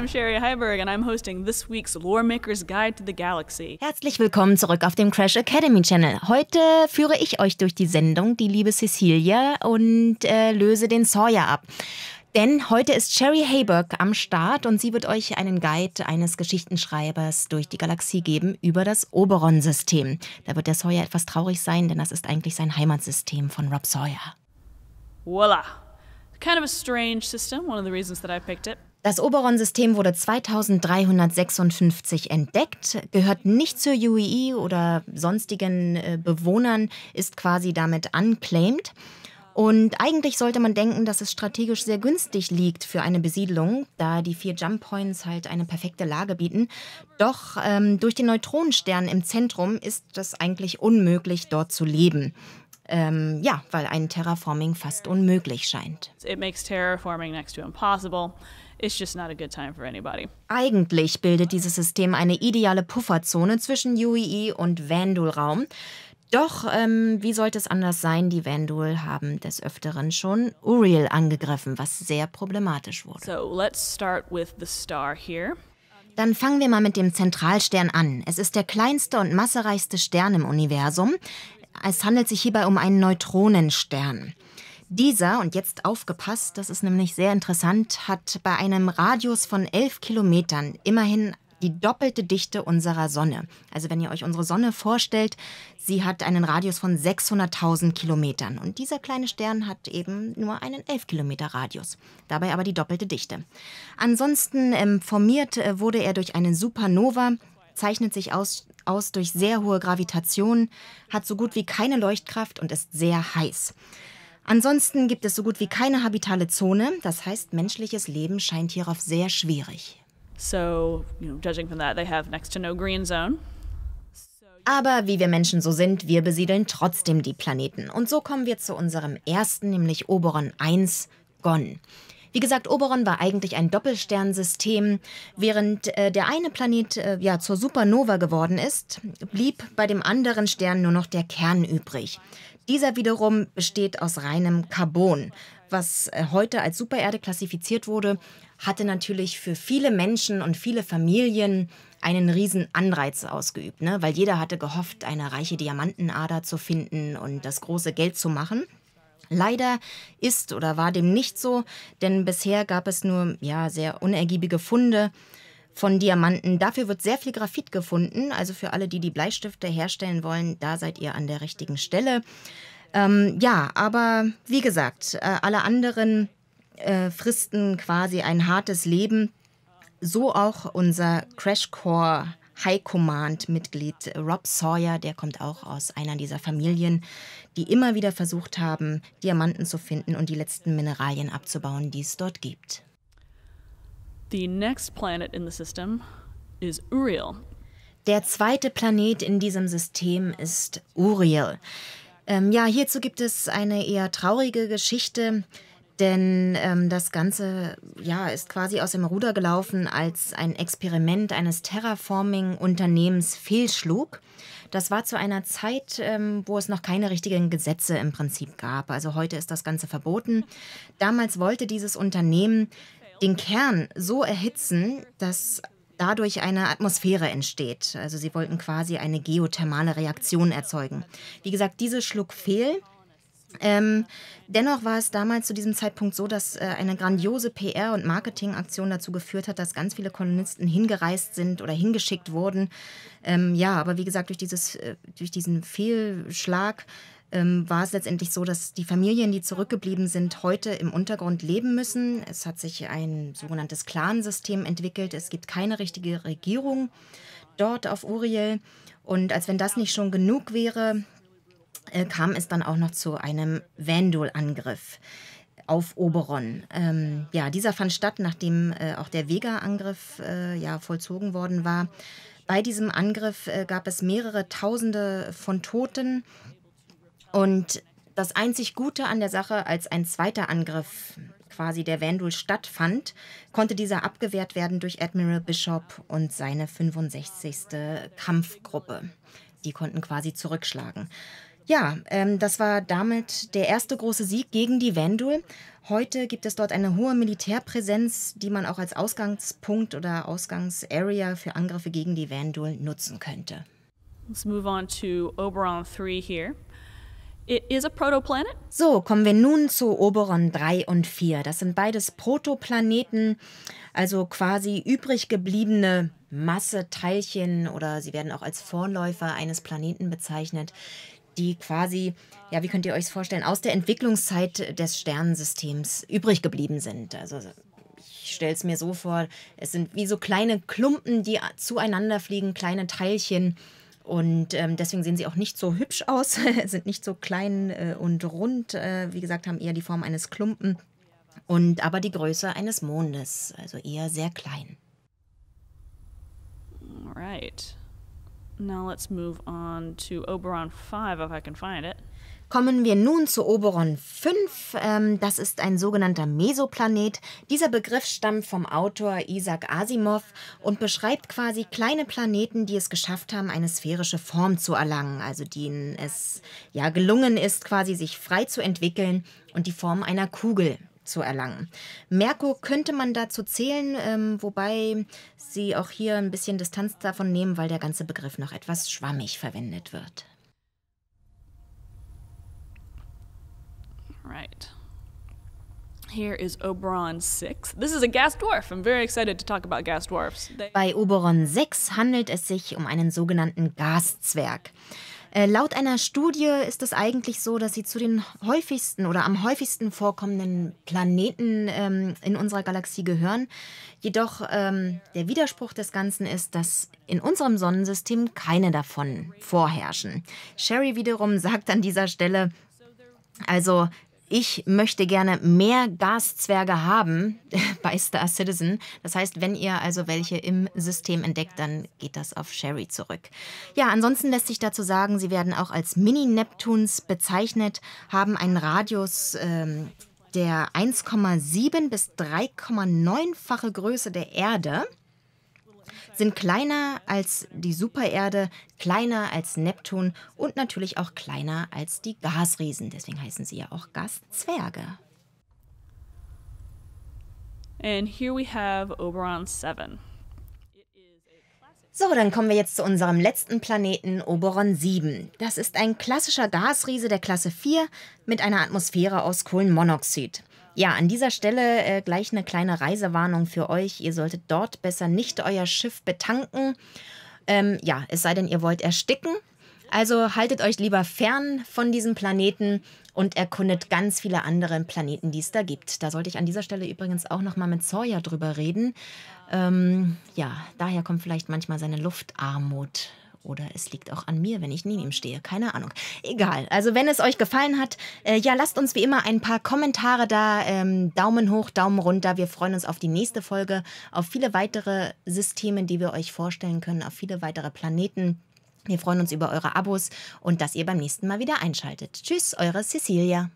I'm Sherry Heiberg and I'm hosting this week's Lore Maker's Guide to the Galaxy. Herzlich willkommen zurück auf dem Crash Academy Channel. Heute führe ich euch durch die Sendung, die liebe Cecilia, und äh, löse den Sawyer ab. Denn heute ist Sherry Hayberg am Start und sie wird euch einen Guide eines Geschichtenschreibers durch die Galaxie geben über das Oberon-System. Da wird der Sawyer etwas traurig sein, denn das ist eigentlich sein Heimatsystem von Rob Sawyer. Voila! Kind of a strange system, one of the reasons that I picked it. Das Oberon-System wurde 2356 entdeckt, gehört nicht zur UEI e oder sonstigen äh, Bewohnern, ist quasi damit unclaimed. Und eigentlich sollte man denken, dass es strategisch sehr günstig liegt für eine Besiedlung, da die vier Jump Points halt eine perfekte Lage bieten. Doch ähm, durch den Neutronenstern im Zentrum ist das eigentlich unmöglich, dort zu leben. Ähm, ja, weil ein Terraforming fast unmöglich scheint. It makes terraforming next to impossible it's just not a good time for anybody. Eigentlich bildet dieses System eine ideale Pufferzone zwischen UEE e und Vandul-Raum. Doch, ähm, wie sollte es anders sein? Die Vandul haben des Öfteren schon Uriel angegriffen, was sehr problematisch wurde. So, Dann fangen wir mal mit dem Zentralstern an. Es ist der kleinste und massereichste Stern im Universum. Es handelt sich hierbei um einen Neutronenstern. Dieser, und jetzt aufgepasst, das ist nämlich sehr interessant, hat bei einem Radius von 11 Kilometern immerhin die doppelte Dichte unserer Sonne. Also wenn ihr euch unsere Sonne vorstellt, sie hat einen Radius von 600.000 Kilometern und dieser kleine Stern hat eben nur einen 11 Kilometer Radius, dabei aber die doppelte Dichte. Ansonsten ähm, formiert äh, wurde er durch eine Supernova, zeichnet sich aus, aus durch sehr hohe Gravitation, hat so gut wie keine Leuchtkraft und ist sehr heiß. Ansonsten gibt es so gut wie keine habitale Zone, das heißt, menschliches Leben scheint hierauf sehr schwierig. So, you know, judging from that, they have next to no green zone. Aber wie wir Menschen so sind, wir besiedeln trotzdem die Planeten. Und so kommen wir zu unserem ersten, nämlich Oberon 1, Gon. Wie gesagt, Oberon war eigentlich ein Doppelsternsystem. Während äh, der eine Planet äh, ja zur Supernova geworden ist, blieb bei dem anderen Stern nur noch der Kern übrig. Dieser wiederum besteht aus reinem Carbon. Was äh, heute als Supererde klassifiziert wurde, hatte natürlich für viele Menschen und viele Familien einen riesen Anreiz ausgeübt, ne? weil jeder hatte gehofft, eine reiche Diamantenader zu finden und das große Geld zu machen. Leider ist oder war dem nicht so, denn bisher gab es nur ja, sehr unergiebige Funde von Diamanten. Dafür wird sehr viel Graphit gefunden. Also für alle, die die Bleistifte herstellen wollen, da seid ihr an der richtigen Stelle. Ähm, ja, aber wie gesagt, äh, alle anderen äh, fristen quasi ein hartes Leben. So auch unser Crashcore High Command Mitglied Rob Sawyer, der kommt auch aus einer dieser Familien, die immer wieder versucht haben, Diamanten zu finden und die letzten Mineralien abzubauen, die es dort gibt. The next planet in the system is Uriel. Der zweite Planet in diesem System ist Uriel. Ähm, ja, hierzu gibt es eine eher traurige Geschichte, denn ähm, das Ganze ja, ist quasi aus dem Ruder gelaufen, als ein Experiment eines Terraforming-Unternehmens fehlschlug. Das war zu einer Zeit, ähm, wo es noch keine richtigen Gesetze im Prinzip gab. Also heute ist das Ganze verboten. Damals wollte dieses Unternehmen den Kern so erhitzen, dass dadurch eine Atmosphäre entsteht. Also sie wollten quasi eine geothermale Reaktion erzeugen. Wie gesagt, diese schlug fehl. Ähm, dennoch war es damals zu diesem Zeitpunkt so, dass äh, eine grandiose PR- und Marketingaktion dazu geführt hat, dass ganz viele Kolonisten hingereist sind oder hingeschickt wurden. Ähm, ja, aber wie gesagt, durch, dieses, äh, durch diesen Fehlschlag ähm, war es letztendlich so, dass die Familien, die zurückgeblieben sind, heute im Untergrund leben müssen. Es hat sich ein sogenanntes Clansystem entwickelt. Es gibt keine richtige Regierung dort auf Uriel. Und als wenn das nicht schon genug wäre, äh, kam es dann auch noch zu einem Vandal-Angriff auf Oberon. Ähm, ja, dieser fand statt, nachdem äh, auch der Vega-Angriff äh, ja, vollzogen worden war. Bei diesem Angriff äh, gab es mehrere Tausende von Toten. Und das einzig Gute an der Sache, als ein zweiter Angriff quasi der Vandul stattfand, konnte dieser abgewehrt werden durch Admiral Bishop und seine 65. Kampfgruppe. Die konnten quasi zurückschlagen. Ja, ähm, das war damit der erste große Sieg gegen die Vandul. Heute gibt es dort eine hohe Militärpräsenz, die man auch als Ausgangspunkt oder Ausgangsarea für Angriffe gegen die Vandul nutzen könnte. Let's move on to Oberon 3 here. So, kommen wir nun zu Oberon 3 und 4. Das sind beides Protoplaneten, also quasi übrig gebliebene Masseteilchen oder sie werden auch als Vorläufer eines Planeten bezeichnet, die quasi, ja, wie könnt ihr euch vorstellen, aus der Entwicklungszeit des Sternensystems übrig geblieben sind. Also ich stelle es mir so vor, es sind wie so kleine Klumpen, die zueinander fliegen, kleine Teilchen und ähm, deswegen sehen sie auch nicht so hübsch aus, sind nicht so klein äh, und rund. Äh, wie gesagt, haben eher die Form eines Klumpen und aber die Größe eines Mondes, also eher sehr klein. Right. Now let's move on to Oberon 5 if I can find it. Kommen wir nun zu Oberon 5. Ähm, das ist ein sogenannter Mesoplanet. Dieser Begriff stammt vom Autor Isaac Asimov und beschreibt quasi kleine Planeten, die es geschafft haben, eine sphärische Form zu erlangen, also denen es ja gelungen ist, quasi sich frei zu entwickeln und die Form einer Kugel zu erlangen. Merkur könnte man dazu zählen, ähm, wobei sie auch hier ein bisschen Distanz davon nehmen, weil der ganze Begriff noch etwas schwammig verwendet wird. Right. Here is Oberon 6. This is a gas dwarf. I'm very excited to talk about gas dwarfs. They Bei Oberon 6 handelt es sich um einen sogenannten Gaszwerg. Äh, laut einer Studie ist es eigentlich so, dass sie zu den häufigsten oder am häufigsten vorkommenden Planeten ähm, in unserer Galaxie gehören. Jedoch ähm, der Widerspruch des Ganzen ist, dass in unserem Sonnensystem keine davon vorherrschen. Sherry wiederum sagt an dieser Stelle, also ich möchte gerne mehr Gaszwerge haben bei Star Citizen. Das heißt, wenn ihr also welche im System entdeckt, dann geht das auf Sherry zurück. Ja, ansonsten lässt sich dazu sagen, sie werden auch als Mini-Neptuns bezeichnet, haben einen Radius. Ähm, der 1,7 bis 3,9-fache Größe der Erde sind kleiner als die Supererde, kleiner als Neptun und natürlich auch kleiner als die Gasriesen. Deswegen heißen sie ja auch Gaszwerge. And here we have Oberon 7. So, dann kommen wir jetzt zu unserem letzten Planeten, Oberon 7. Das ist ein klassischer Gasriese der Klasse 4 mit einer Atmosphäre aus Kohlenmonoxid. Ja, an dieser Stelle äh, gleich eine kleine Reisewarnung für euch. Ihr solltet dort besser nicht euer Schiff betanken. Ähm, ja, es sei denn, ihr wollt ersticken. Also haltet euch lieber fern von diesem Planeten und erkundet ganz viele andere Planeten, die es da gibt. Da sollte ich an dieser Stelle übrigens auch nochmal mit Sawyer drüber reden. Ähm, ja, daher kommt vielleicht manchmal seine Luftarmut. Oder es liegt auch an mir, wenn ich neben ihm stehe. Keine Ahnung. Egal. Also wenn es euch gefallen hat, äh, ja, lasst uns wie immer ein paar Kommentare da. Ähm, Daumen hoch, Daumen runter. Wir freuen uns auf die nächste Folge, auf viele weitere Systeme, die wir euch vorstellen können, auf viele weitere Planeten. Wir freuen uns über eure Abos und dass ihr beim nächsten Mal wieder einschaltet. Tschüss, eure Cecilia.